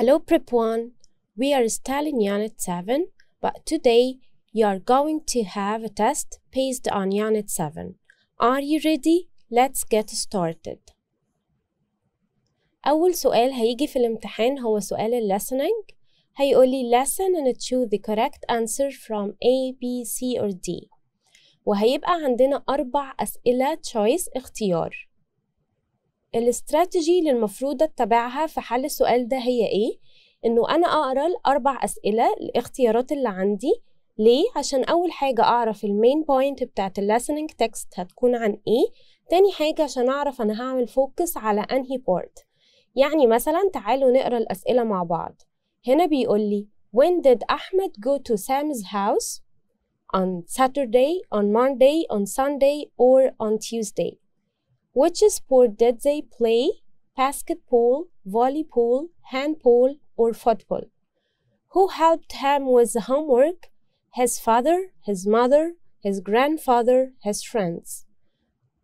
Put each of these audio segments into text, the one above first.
Hello Prep 1, we are installing Unit 7, but today you are going to have a test based on Unit 7. Are you ready? Let's get started. أول سؤال هيجي في الامتحان هو سؤال listening هيقولي listen and choose the correct answer from A, B, C or D وهيبقى عندنا أربع أسئلة choice اختيار الاستراتيجي اللي المفروض اتبعها في حل السؤال ده هي ايه انه انا اقرا الاربع اسئله الاختيارات اللي عندي ليه عشان اول حاجه اعرف المين بوينت بتاعت الليسننج تكست هتكون عن ايه تاني حاجه عشان اعرف انا هعمل فوكس على انهي بارت يعني مثلا تعالوا نقرا الاسئله مع بعض هنا بيقول لي when did احمد go to sam's house on saturday on monday on sunday or on tuesday Which sport did they play? Basketball, volleyball, handball, or football? Who helped him with the homework? His father, his mother, his grandfather, his friends.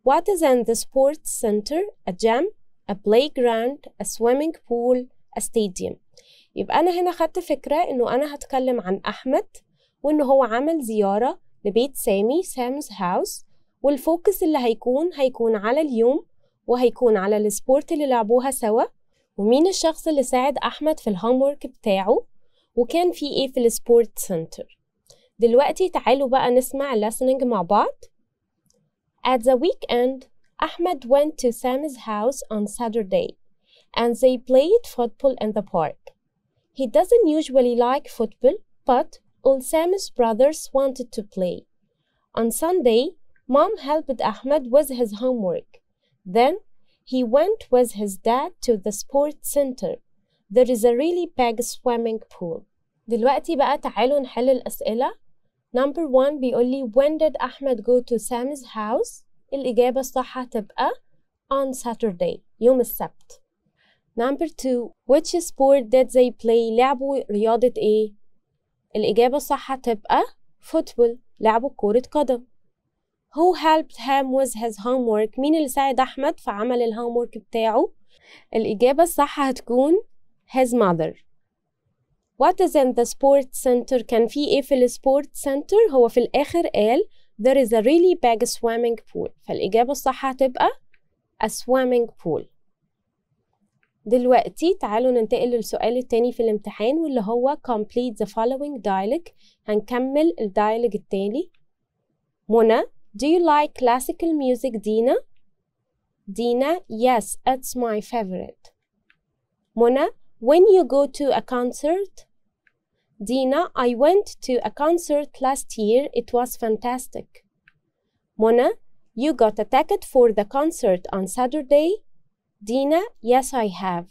What is in the sports center? A gym, a playground, a swimming pool, a stadium. يبقى أنا هنا خدت فكرة إنه أنا هتكلم عن أحمد وإنه هو عمل زيارة لبيت سامي سامز house. والفوكس اللي هيكون هيكون على اليوم وهيكون على السبورت اللي لعبوها سوا ومين الشخص اللي ساعد أحمد في الهومورك بتاعه وكان في إيه في السبورت سنتر دلوقتي تعالوا بقى نسمع لسننج مع بعض At the weekend, Ahmed went to Sammy's house on Saturday and they played football in the park. He doesn't usually like football, but all Sammy's brothers wanted to play. On Sunday, Mom helped Ahmed with his homework. Then he went with his dad to the sports center. There is a really big swimming pool. دلوقتي بقى تعالوا نحل الأسئلة. Number one بيقول لي when did Ahmed go to Sam's house? الإجابة الصح تبقى on Saturday يوم السبت. Number two which sport did they play? لعبوا رياضة إيه؟ الإجابة الصح تبقى football لعبوا كرة قدم. who helped him with his homework مين اللي ساعد أحمد في عمل الهومورك بتاعه الإجابة الصح هتكون his mother what is in the sports center كان في إيه في السبورت سنتر هو في الآخر قال there is a really big swimming pool فالإجابة الصح هتبقى a swimming pool دلوقتي تعالوا ننتقل للسؤال التاني في الامتحان واللي هو complete the following dialogue هنكمل الدايلوج التالي منى Do you like classical music, Dina? Dina, yes, it's my favorite. Mona, when you go to a concert? Dina, I went to a concert last year. It was fantastic. Mona, you got a ticket for the concert on Saturday? Dina, yes, I have.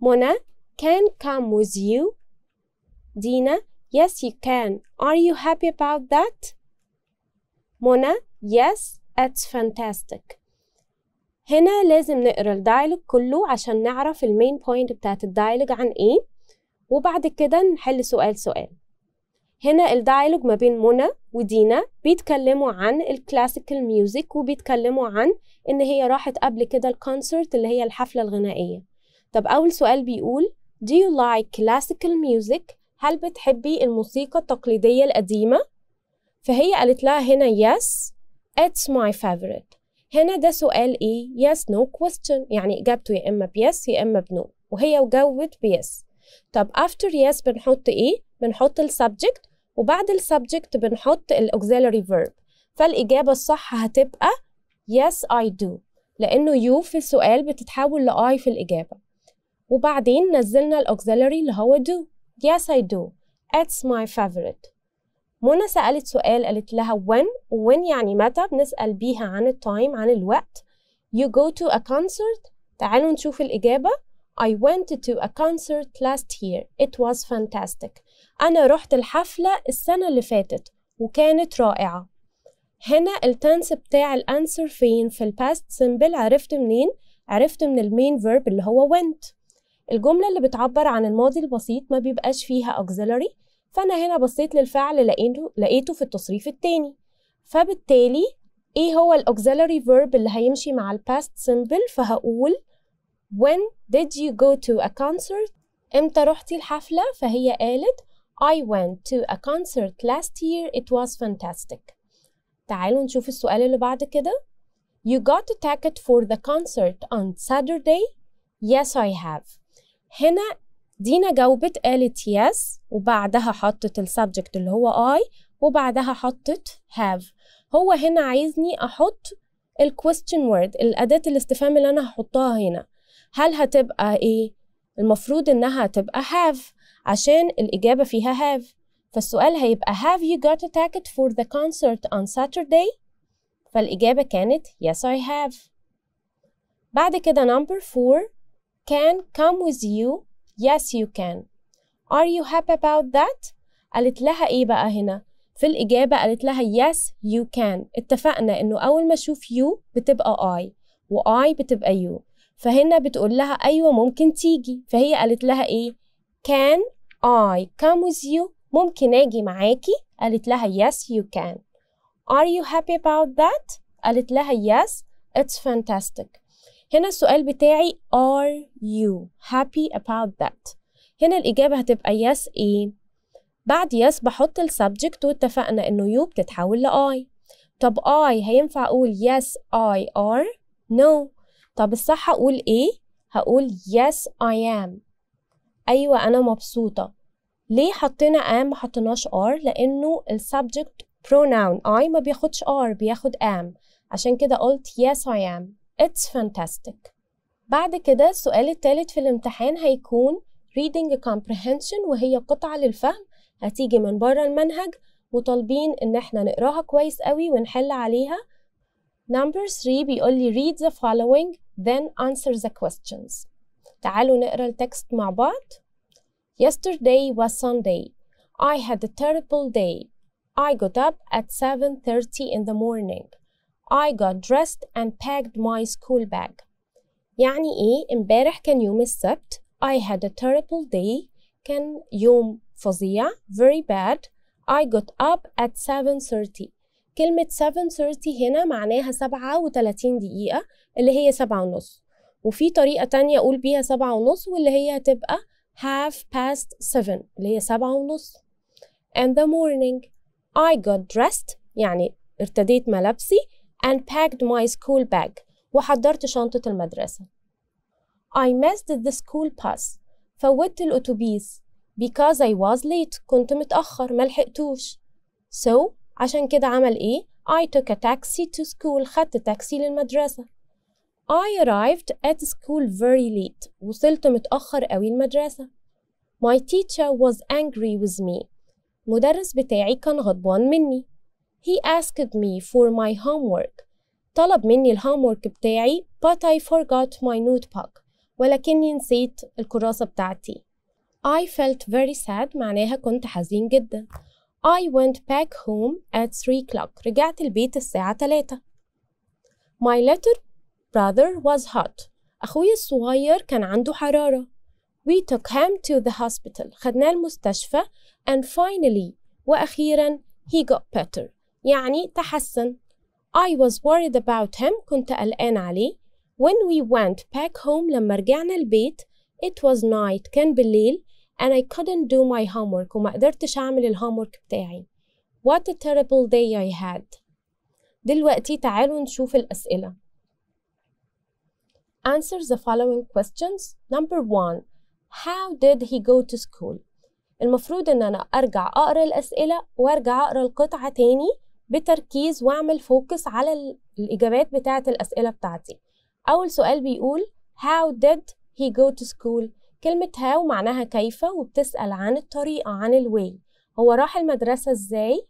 Mona, can come with you? Dina, yes, you can. Are you happy about that? منى yes it's fantastic هنا لازم نقرا الدايلوج كله عشان نعرف المين بوينت بتاعت الدايلوج عن ايه وبعد كده نحل سؤال سؤال هنا الدايلوج ما بين منى ودينا بيتكلموا عن الكلاسيكال ميوزك وبيتكلموا عن ان هي راحت قبل كده الكونسرت اللي هي الحفلة الغنائية طب اول سؤال بيقول Do you like classical music؟ هل بتحبي الموسيقى التقليدية القديمة؟ فهي قالت لها هنا yes it's my favorite هنا ده سؤال ايه yes no question يعني اجابته يا اما بيس يا اما بنو وهي جاوبت بيس طب after yes بنحط ايه بنحط السبجكت وبعد السبجكت بنحط الاوكسيلري verb فالاجابه الصح هتبقى yes I do لانه يو في السؤال بتتحول لاي في الاجابه وبعدين نزلنا الاوكسيلري اللي هو do yes I do it's my favorite منى سالت سؤال قالت لها when when يعني متى بنسال بيها عن التايم عن الوقت you go to a concert تعالوا نشوف الاجابه I went to a concert last year it was fantastic انا رحت الحفله السنه اللي فاتت وكانت رائعه هنا التنس بتاع الانسر فين في الباست سيمبل عرفت منين عرفت من المين فيرب اللي هو went الجملة اللي بتعبر عن الماضي البسيط ما بيبقاش فيها auxiliary فأنا هنا بصيت للفعل لقيته لقيته في التصريف التاني فبالتالي إيه هو auxiliary verb اللي هيمشي مع ال past simple فهقول When did you go to a concert؟ إمتى رحتي الحفلة؟ فهي قالت I went to a concert last year. It was fantastic. تعالوا نشوف السؤال اللي بعد كده. You got a ticket for the concert on Saturday? Yes, I have. هنا دينا جاوبت قالت يس وبعدها حطت السبجكت اللي هو اي وبعدها حطت هاف هو هنا عايزني احط الكويستشن وورد الاداه الاستفهام اللي انا هحطها هنا هل هتبقى ايه المفروض انها هتبقى have عشان الاجابه فيها have فالسؤال هيبقى have you got a ticket for the concert on Saturday فالاجابه كانت yes I have بعد كده number 4 can come with you Yes you can. Are you happy about that? قالت لها إيه بقى هنا؟ في الإجابة قالت لها yes you can اتفقنا إنه أول ما أشوف you بتبقى I و I بتبقى you فهنا بتقول لها أيوة ممكن تيجي فهي قالت لها إيه can I come with you ممكن أجي معاكي قالت لها yes you can Are you happy about that قالت لها yes it's fantastic هنا السؤال بتاعي are you happy about that هنا الإجابة هتبقى yes إيه بعد yes بحط ال subject واتفقنا إنه you بتتحول ل I طب I هينفع أقول yes I are no طب الصح أقول إيه هقول yes I am أيوة أنا مبسوطة ليه حطينا am حطناش are لأنه subject pronoun I ما بياخدش are بياخد am عشان كده قلت yes I am It's fantastic. بعد كده السؤال الثالث في الامتحان هيكون reading comprehension وهي قطعة للفهم هتيجي من بره المنهج وطالبين إن احنا نقراها كويس قوي ونحل عليها. Number 3 بيقول لي read the following then answer the questions. تعالوا نقرا التكست مع بعض. Yesterday was Sunday. I had a terrible day. I got up at 7:30 in the morning. I got dressed and packed my school bag يعني إيه امبارح كان يوم السبت I had a terrible day كان يوم فظيع very bad I got up at 7.30 كلمة 7.30 هنا معناها 37 دقيقة اللي هي سبعة ونص وفي طريقة تانية أقول بيها سبعة ونص واللي هي هتبقى half past seven اللي هي سبعة ونص and the morning I got dressed يعني ارتديت ملابسي and packed my school bag وحضرت شنطة المدرسة. I missed the school bus فوت الأتوبيس because I was late كنت متأخر ملحقتوش. So عشان كده عمل إيه؟ I took a taxi to school خدت تاكسي للمدرسة. I arrived at school very late وصلت متأخر قوي المدرسة. My teacher was angry with me. المدرس بتاعي كان غضبان مني. He asked me for my homework طلب مني الهومورك بتاعي but I forgot my notebook ولكني نسيت الكراسة بتاعتي I felt very sad معناها كنت حزين جدا I went back home at 3 o'clock رجعت البيت الساعة 3 My little brother was hot أخوي الصغير كان عنده حرارة We took him to the hospital خدناه المستشفى and finally وأخيرا he got better يعني تحسن I was worried about him كنت قلقان عليه when we went back home لما رجعنا البيت it was night كان بالليل and I couldn't do my homework وما قدرتش أعمل الهومورك بتاعي What a terrible day I had دلوقتي تعالوا نشوف الأسئلة Answer the following questions Number one How did he go to school؟ المفروض إن أنا أرجع أقرأ الأسئلة وأرجع أقرأ القطعة تاني بتركيز واعمل فوكس على الاجابات بتاعه الاسئله بتاعتي اول سؤال بيقول how did he go to school كلمه how معناها كيف وبتسال عن الطريقه عن الواي هو راح المدرسه ازاي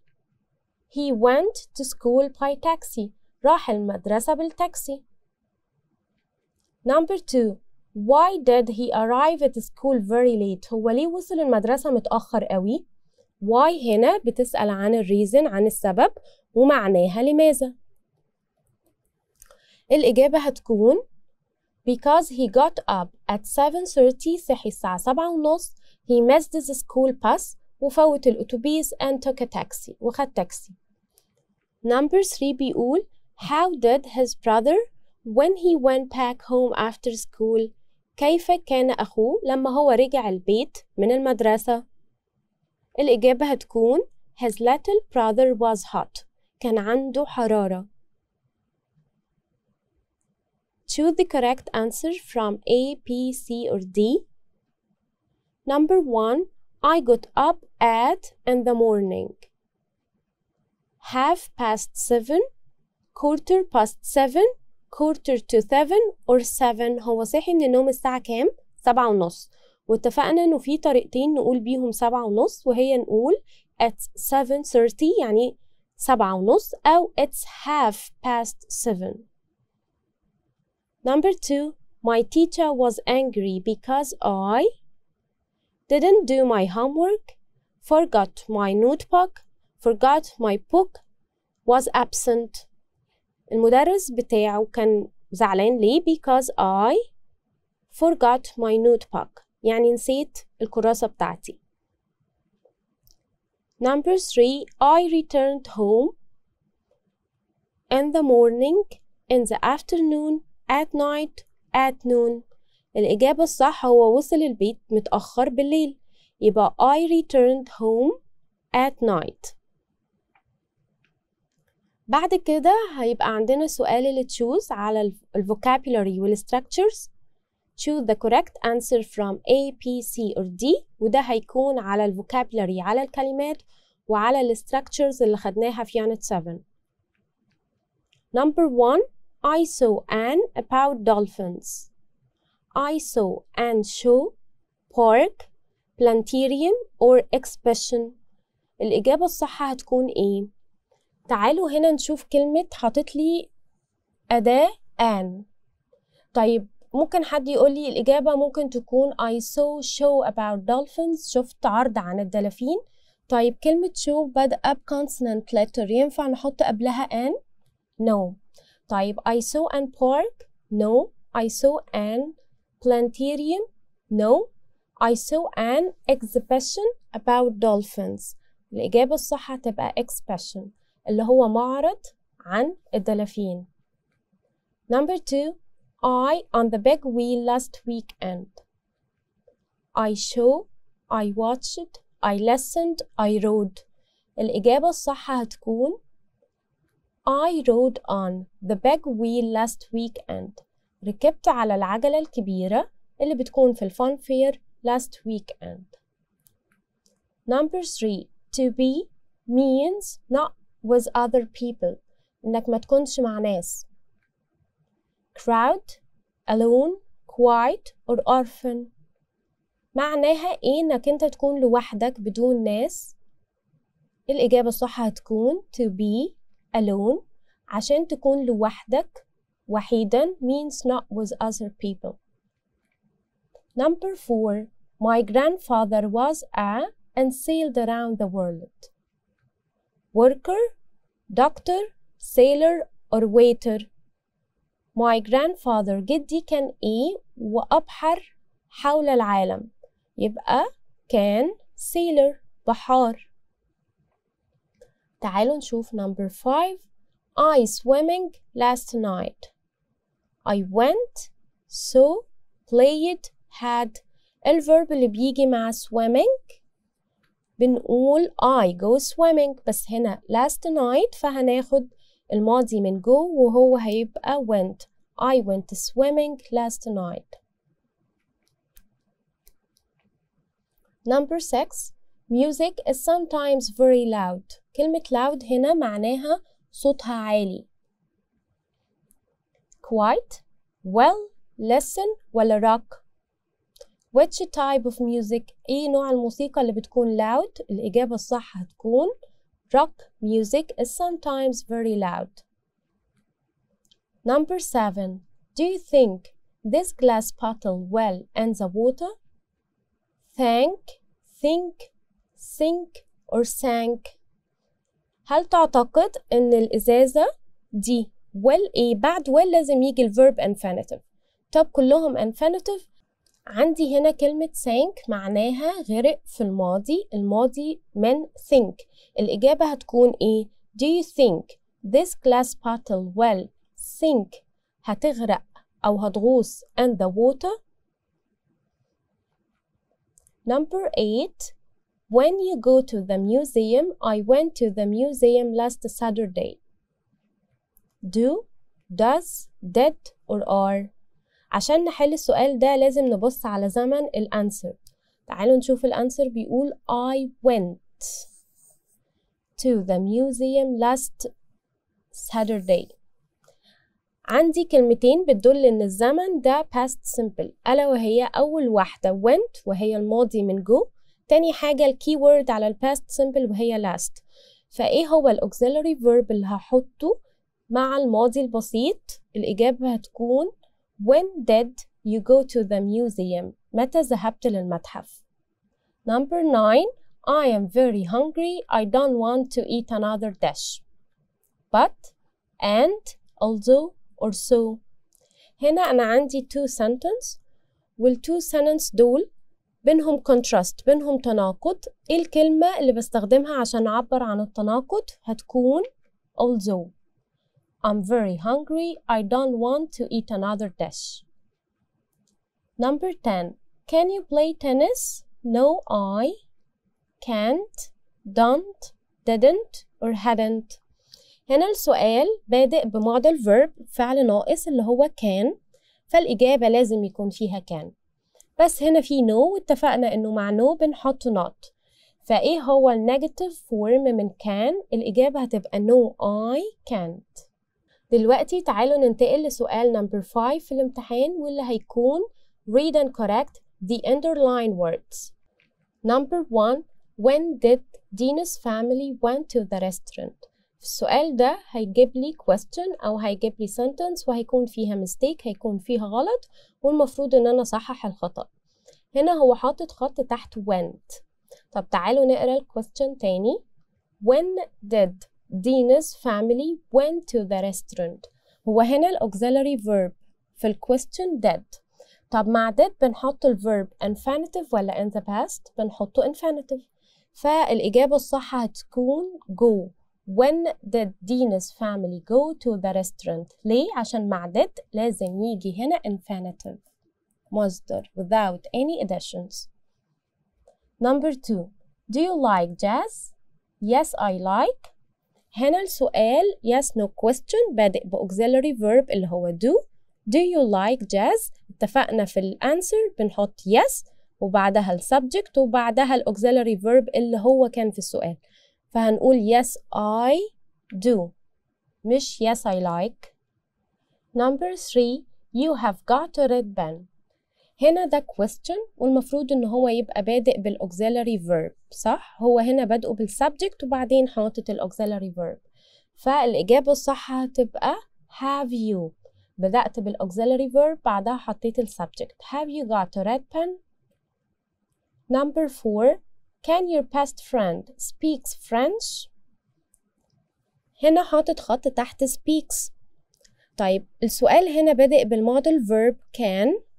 he went to school by taxi راح المدرسه بالتاكسي number 2 why did he arrive at school very late هو ليه وصل المدرسه متاخر قوي why هنا بتسأل عن الريزن عن السبب ومعناها لماذا الإجابة هتكون because he got up at 7.30 صحي الساعة 7.30 he missed the school bus وفوت الأتوبيس and took a taxi وخد تاكسي number 3 بيقول how did his brother when he went back home after school كيف كان أخوه لما هو رجع البيت من المدرسة الإجابة هتكون His little brother was hot كان عنده حرارة Choose the correct answer from A, B, C or D Number 1 I got up at in the morning half past 7 quarter past 7 quarter to 7 or 7 هو صاحي من النوم الساعة كام؟ سبعة ونص واتفقنا انه في طريقتين نقول بيهم سبعة ونص وهي نقول at 7.30 يعني سبعة ونص أو it's half past seven. Number two, my teacher was angry because I didn't do my homework, forgot my notebook, forgot my book, was absent. المدرس بتاعه كان زعلان ليه because I forgot my notebook. يعني نسيت الكراسة بتاعتي Number three, I returned home in the morning, in the afternoon, at night, at noon. الإجابة الصح هو وصل البيت متأخر بالليل يبقى I returned home at night. بعد كده هيبقى عندنا سؤال التشوز على الفوكابولاري والستركتشرز choose the correct answer from A, B, C or D وده هيكون على ال vocabulary على الكلمات وعلى ال structures اللي خدناها في unit 7 Number 1 I saw an about dolphins I saw an show park planetarium or exhibition الإجابة الصح هتكون إيه؟ تعالوا هنا نشوف كلمة حاطتلي أداة an طيب ممكن حد يقول لي الإجابة ممكن تكون I saw show about dolphins شفت عرض عن الدلافين طيب كلمة show بدأ بconsonant letter ينفع نحط قبلها an؟ no طيب I saw an park no I saw an planetarium no I saw an exhibition about dolphins الإجابة الصح هتبقى expression اللي هو معرض عن الدلافين Number two I on the big wheel last weekend. I show, I watched, I listened, I rode. الإجابة الصح هتكون I rode on the big wheel last weekend. ركبت على العجلة الكبيرة اللي بتكون في الفان فير last weekend. Number three, to be means not with other people. إنك ما تكونش مع ناس crowd alone quiet or orphan معناها ايه انك انت تكون لوحدك بدون ناس الإجابة الصح هتكون to be alone عشان تكون لوحدك وحيدا means not with other people Number four My grandfather was a and sailed around the world Worker, doctor, sailor or waiter My grandfather جدي كان إيه وأبحر حول العالم يبقى كان sailor بحار تعالوا نشوف number five I swimming last night I went so played had الverb اللي بيجي مع swimming بنقول I go swimming بس هنا last night فهناخد الماضي من go وهو هيبقى went I went swimming last night Number 6 Music is sometimes very loud كلمة loud هنا معناها صوتها عالي quite well listen ولا rock which type of music ايه نوع الموسيقى اللي بتكون loud الإجابة الصح هتكون Rock music is sometimes very loud. Number 7. Do you think this glass bottle will end the water? Thank, think, sink or sank. هل تعتقد أن الإزازة دي well إيه بعد will لازم يجي الverb infinitive. طب كلهم infinitive عندي هنا كلمة sank معناها غرق في الماضي الماضي من think الإجابة هتكون إيه؟ Do you think this glass bottle will sink هتغرق أو هتغوص in the water؟ Number eight When you go to the museum, I went to the museum last Saturday. Do, does, did, or are عشان نحل السؤال ده لازم نبص على زمن الانسر تعالوا نشوف الانسر بيقول I went to the museum last Saturday عندي كلمتين بتدل ان الزمن ده past simple الا وهي اول واحده went وهي الماضي من go تاني حاجه الكيورد وورد على الباست simple وهي last فايه هو الاوكسيلري verb اللي هحطه مع الماضي البسيط الاجابه هتكون When did you go to the museum? متى ذهبت للمتحف? Number nine, I am very hungry. I don't want to eat another dish. But, and, although, or so. هنا أنا عندي two sentence والtwo sentence دول بينهم contrast بينهم تناقض الكلمة اللي بستخدمها عشان أعبر عن التناقض هتكون although I'm very hungry. I don't want to eat another dish. Number 10. Can you play tennis? No, I can't, don't, didn't, or hadn't. هنا السؤال بادئ بمعدل verb فعل ناقص اللي هو كان فالإجابة لازم يكون فيها كان بس هنا في no واتفقنا إنه مع no بنحط not فإيه هو negative form من كان؟ الإجابة هتبقى no I can't دلوقتي تعالوا ننتقل لسؤال نمبر 5 في الامتحان واللي هيكون read and correct the underlined words. Number 1 When did Dina's family went to the restaurant? في السؤال ده هيجيب لي question أو هيجيب لي sentence وهيكون فيها mistake هيكون فيها غلط والمفروض إن أنا أصحح الخطأ هنا هو حاطط خط تحت went طب تعالوا نقرا الكويستشن تاني when did Dina's family went to the restaurant هو auxiliary verb في ال question did طب مع did بنحط ال verb infinitive ولا in the past بنحطه infinitive فالإجابة الصح هتكون go When did Dina's family go to the restaurant ليه؟ عشان مع did لازم يجي هنا infinitive مصدر without any additions Number two Do you like jazz? Yes, I like هنا السؤال yes no question بادئ بauxiliary verb اللي هو do do you like jazz اتفقنا في الانسر بنحط yes وبعدها السبجكت وبعدها الauxiliary verb اللي هو كان في السؤال فهنقول yes I do مش yes I like number three you have got a red pen هنا ده question والمفروض ان هو يبقى بادئ بالاوكسيلاري verb صح هو هنا بادئه بالسبجكت وبعدين حاطط الاوكسيلاري verb فالاجابه الصح هتبقى have you بدات بالاوكسيلاري verb بعدها حطيت السبجكت have you got a red pen number four can your best friend speaks french هنا حاطط خط تحت speaks طيب السؤال هنا بادئ بالموديل verb can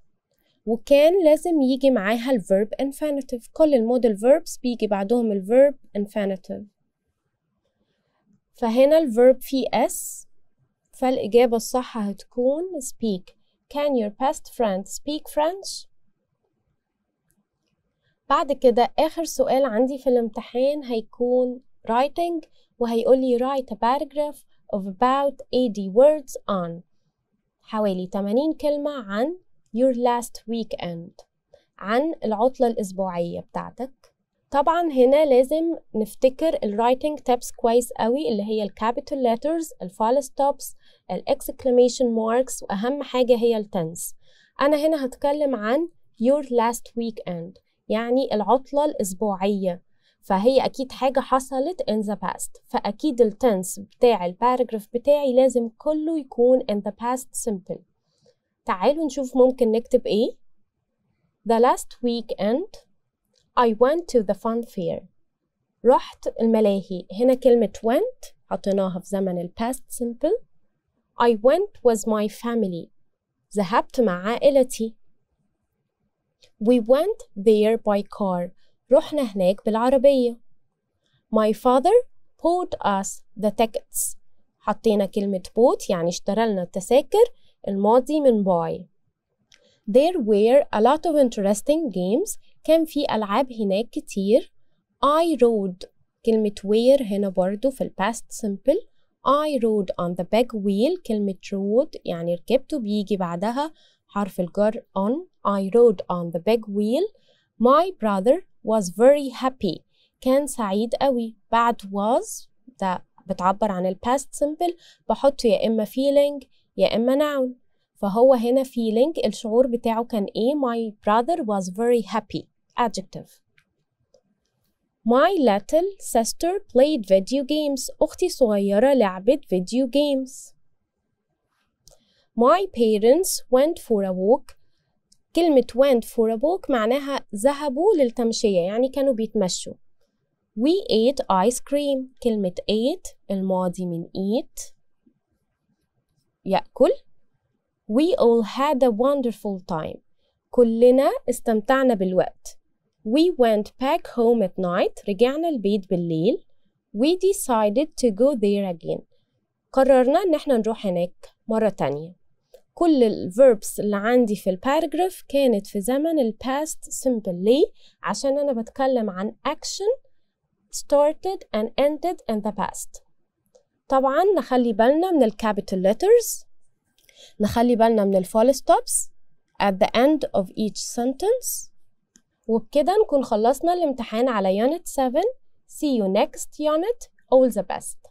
وكان لازم يجي معاها الفيرب infinitive كل المودل verbs بيجي بعدهم الفيرب infinitive فهنا الفيرب فيه s فالإجابة الصح هتكون speak Can your best friend speak French؟ بعد كده آخر سؤال عندي في الامتحان هيكون writing وهيقولي write a paragraph of about 80 words on حوالي 80 كلمة عن your last weekend عن العطلة الأسبوعية بتاعتك طبعا هنا لازم نفتكر ال writing tips كويس قوي اللي هي ال capital letters ال full stops ال exclamation marks واهم حاجه هي ال tense انا هنا هتكلم عن your last weekend يعني العطله الاسبوعيه فهي اكيد حاجه حصلت in the past فاكيد التنس بتاع الباراجراف بتاعي لازم كله يكون in the past simple تعالوا نشوف ممكن نكتب ايه The last weekend I went to the fun fair رحت الملاهي هنا كلمة went حطيناها في زمن past simple I went with my family ذهبت مع عائلتي We went there by car رحنا هناك بالعربية My father bought us the tickets حطينا كلمة bought يعني اشترى لنا التذاكر and الماضي من by There were a lot of interesting games كان في ألعاب هناك كتير I rode كلمة where هنا برضو في الباست سيمبل. I rode on the big wheel كلمة rode يعني ركبت بيجي بعدها حرف الجر on I rode on the big wheel My brother was very happy كان سعيد قوي بعد was ده بتعبر عن الباست سيمبل. بحطه يا إما feeling يا إما noun فهو هنا في لينك الشعور بتاعه كان إيه my brother was very happy adjective My little sister played video games أختي الصغيرة لعبت video games My parents went for a walk كلمة went for a walk معناها ذهبوا للتمشية يعني كانوا بيتمشوا We ate ice cream كلمة ate الماضي من eat يأكل We all had a wonderful time كلنا استمتعنا بالوقت We went back home at night رجعنا البيت بالليل We decided to go there again قررنا إن احنا نروح هناك مرة تانية كل verbs اللي عندي في الباراجراف كانت في زمن past simple ليه؟ عشان أنا بتكلم عن action started and ended in the past طبعا نخلي بالنا من الكابيتال letters نخلي بالنا من الفول ستوبس at the end of each sentence وبكده نكون خلصنا الامتحان على unit 7 see you next unit all the best